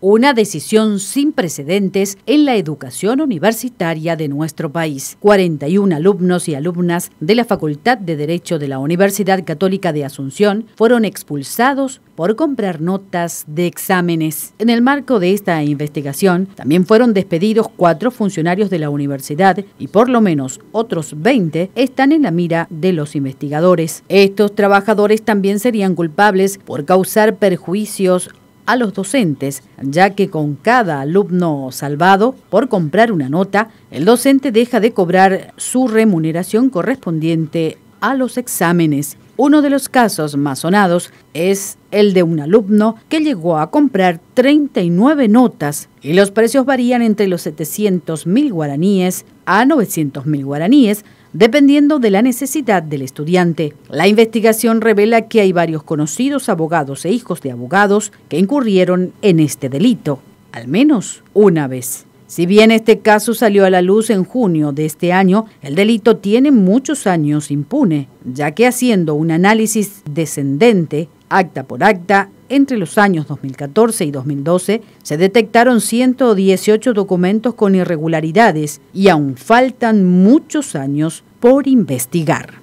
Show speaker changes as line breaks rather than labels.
una decisión sin precedentes en la educación universitaria de nuestro país. 41 alumnos y alumnas de la Facultad de Derecho de la Universidad Católica de Asunción fueron expulsados por comprar notas de exámenes. En el marco de esta investigación, también fueron despedidos cuatro funcionarios de la universidad y por lo menos otros 20 están en la mira de los investigadores. Estos trabajadores también serían culpables por causar perjuicios a los docentes, ya que con cada alumno salvado por comprar una nota, el docente deja de cobrar su remuneración correspondiente a los exámenes. Uno de los casos más sonados es el de un alumno que llegó a comprar 39 notas y los precios varían entre los 700 mil guaraníes a 900 mil guaraníes, dependiendo de la necesidad del estudiante. La investigación revela que hay varios conocidos abogados e hijos de abogados que incurrieron en este delito, al menos una vez. Si bien este caso salió a la luz en junio de este año, el delito tiene muchos años impune, ya que haciendo un análisis descendente, acta por acta, entre los años 2014 y 2012 se detectaron 118 documentos con irregularidades y aún faltan muchos años por investigar.